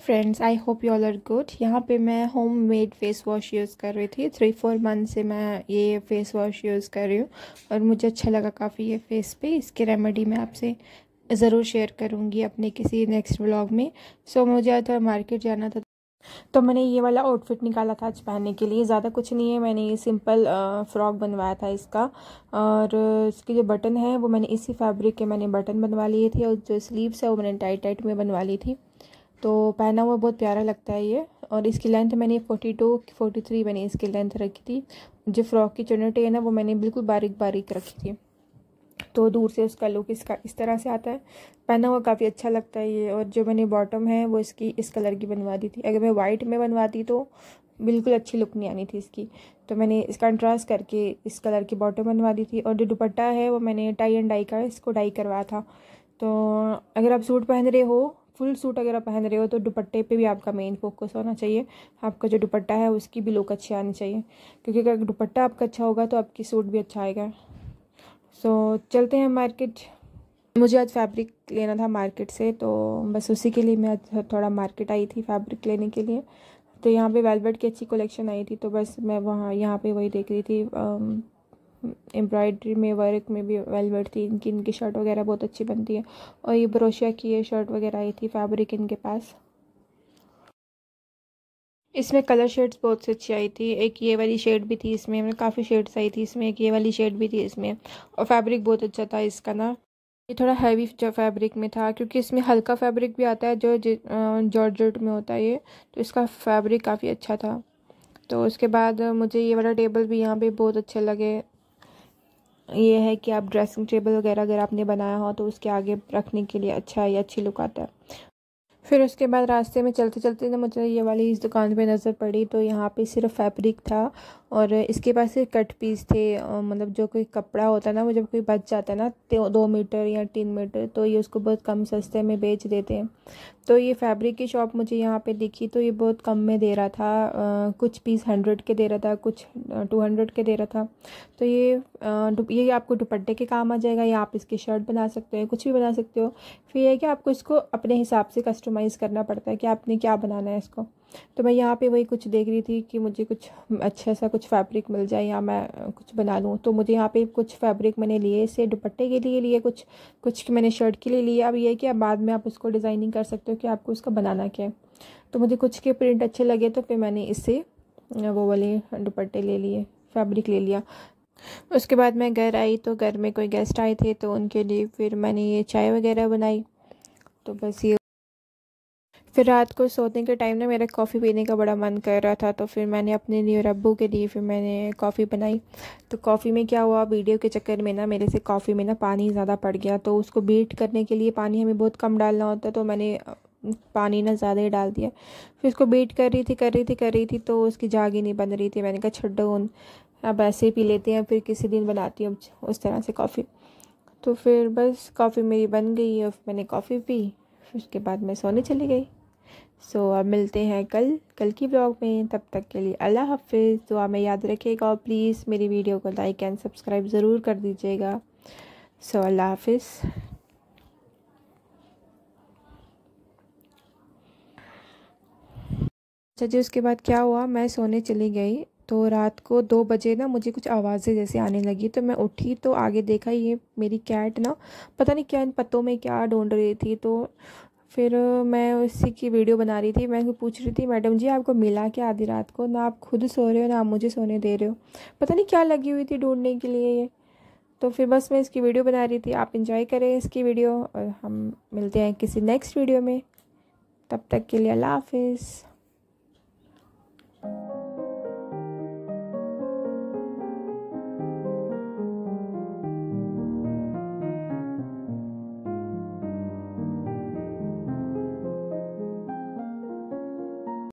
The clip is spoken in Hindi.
friends I hope you all are good यहाँ पे मैं home made face wash use कर रही थी थ्री फोर मंथ से मैं ये फेस वॉश यूज़ कर रही हूँ और मुझे अच्छा लगा काफ़ी ये फेस पे इसकी रेमेडी मैं आपसे ज़रूर शेयर करूँगी अपने किसी नेक्स्ट व्लॉग में सो so, मुझे थोड़ा मार्केट जाना था तो मैंने ये वाला आउटफिट निकाला था आज पहनने के लिए ज़्यादा कुछ नहीं है मैंने ये सिंपल फ्रॉक बनवाया था इसका और इसके जो बटन है वो मैंने इसी फैब्रिक के मैंने बटन बनवा लिए थे और जो स्लीव्स है वो मैंने टाइट टाइट में बनवा ली थी तो पहना हुआ बहुत प्यारा लगता है ये और इसकी लेंथ मैंने फोर्टी टू फोर्टी थ्री मैंने इसकी लेंथ रखी थी जो फ्रॉक की चुनटे है ना वो मैंने बिल्कुल बारीक बारीक रखी थी तो दूर से उसका लुक इसका इस तरह से आता है पहना हुआ काफ़ी अच्छा लगता है ये और जो मैंने बॉटम है वो इसकी इस कलर की बनवा दी थी अगर मैं वाइट में बनवाती तो बिल्कुल अच्छी लुक नहीं आनी थी इसकी तो मैंने इस कंट्रास्ट करके इस कलर की बॉटम बनवा दी थी और जो दुपट्टा है वो मैंने टाई एंड डाई का इसको डाई करवाया था तो अगर आप सूट पहन रहे हो फुल सूट अगर आप पहन रहे हो तो दुपट्टे पे भी आपका मेन फोकस होना चाहिए आपका जो दुपट्टा है उसकी भी लुक अच्छी आनी चाहिए क्योंकि अगर दुपट्टा आपका अच्छा होगा तो आपकी सूट भी अच्छा आएगा सो so, चलते हैं मार्केट मुझे आज फैब्रिक लेना था मार्केट से तो बस उसी के लिए मैं थोड़ा मार्केट आई थी फैब्रिक लेने के लिए तो यहाँ पे वेलवेट की अच्छी कलेक्शन आई थी तो बस मैं वहाँ यहाँ पे वही देख रही थी एम्ब्रॉयडरी में वर्क में भी वेलवेट थी इनकी इनकी शर्ट वगैरह बहुत अच्छी बनती है और ये ब्रोशिया की ये शर्ट वगैरह आई थी फैब्रिक इनके पास इसमें कलर शेड्स बहुत सी अच्छी आई थी एक ये वाली शेड भी थी इसमें मतलब काफ़ी शेड्स आई थी इसमें एक ये वाली शेड भी थी इसमें और फैब्रिक बहुत अच्छा था इसका ना ये थोड़ा हैवी जो फैब्रिक में था क्योंकि इसमें हल्का फैब्रिक भी आता है जो जॉर्ज में होता है ये तो इसका फैब्रिक काफ़ी अच्छा था तो उसके बाद मुझे ये वाला टेबल भी यहाँ पे बहुत अच्छे लगे ये है कि आप ड्रेसिंग टेबल वगैरह अगर आपने बनाया हो तो उसके आगे रखने के लिए अच्छा है या अच्छी लुक आता है फिर उसके बाद रास्ते में चलते चलते ना मुझे ये वाली इस दुकान पे नज़र पड़ी तो यहाँ पे सिर्फ फैब्रिक था और इसके पास से कट पीस थे मतलब जो कोई कपड़ा होता ना वो जब कोई बच जाता है ना तो दो मीटर या तीन मीटर तो ये उसको बहुत कम सस्ते में बेच देते हैं तो ये फैब्रिक की शॉप मुझे यहाँ पे दिखी तो ये बहुत कम में दे रहा था आ, कुछ पीस हंड्रेड के दे रहा था कुछ टू हंड्रेड के दे रहा था तो ये आ, ये आपको दुपट्टे के काम आ जाएगा या आप इसकी शर्ट बना सकते हो कुछ भी बना सकते हो फिर यह कि आपको इसको अपने हिसाब से कस्टमाइज़ करना पड़ता है कि आपने क्या बनाना है इसको तो मैं यहाँ पे वही कुछ देख रही थी कि मुझे कुछ अच्छा सा कुछ फैब्रिक मिल जाए या मैं कुछ बना लूँ तो मुझे यहाँ पे कुछ फैब्रिक मैंने लिए इसे दुपट्टे के लिए लिए कुछ कुछ मैंने शर्ट के लिए लिए अब ये कि अब बाद में आप उसको डिज़ाइनिंग कर सकते हो कि आपको उसका बनाना क्या है तो मुझे कुछ के प्रिंट अच्छे लगे तो फिर मैंने इसे वो वाले दुपट्टे ले लिए फैब्रिक ले लिया उसके बाद मैं घर आई तो घर में कोई गेस्ट आए थे तो उनके लिए फिर मैंने ये चाय वगैरह बनाई तो बस ये फिर रात को सोने के टाइम ना मेरा कॉफ़ी पीने का बड़ा मन कर रहा था तो फिर मैंने अपने लिए और अबू के लिए फिर मैंने कॉफ़ी बनाई तो कॉफ़ी में क्या हुआ वीडियो के चक्कर में ना मेरे से कॉफ़ी में ना पानी ज़्यादा पड़ गया तो उसको बीट करने के लिए पानी हमें बहुत कम डालना होता तो मैंने पानी ना ज़्यादा ही डाल दिया फिर उसको बीट कर रही थी कर रही थी कर रही थी तो उसकी जाग ही नहीं बन रही थी मैंने कहा छड्डो उन अब ऐसे ही पी लेते हैं फिर किसी दिन बनाती हूँ उस तरह से कॉफ़ी तो फिर बस कॉफ़ी मेरी बन गई और मैंने कॉफ़ी पी उसके बाद मैं सोने चली गई सो so, अब मिलते हैं कल कल की ब्लॉग में तब तक के लिए अल्लाह हाफिज़ तो आप याद रखिएगा और प्लीज़ मेरी वीडियो को लाइक एंड सब्सक्राइब ज़रूर कर दीजिएगा सो so, अल्लाह हाफिज़अच्छा अच्छा जी उसके बाद क्या हुआ मैं सोने चली गई तो रात को दो बजे ना मुझे कुछ आवाज़ें जैसे आने लगी तो मैं उठी तो आगे देखा ये मेरी कैट ना पता नहीं क्या इन पत्तों में क्या ढूंढ रही थी तो फिर मैं उसी की वीडियो बना रही थी मैं उनको पूछ रही थी मैडम जी आपको मिला क्या आधी रात को ना आप खुद सो रहे हो ना आप मुझे सोने दे रहे हो पता नहीं क्या लगी हुई थी ढूंढने के लिए ये तो फिर बस मैं इसकी वीडियो बना रही थी आप इंजॉय करें इसकी वीडियो और हम मिलते हैं किसी नेक्स्ट वीडियो में तब तक के लिए अल्लाह हाफिज़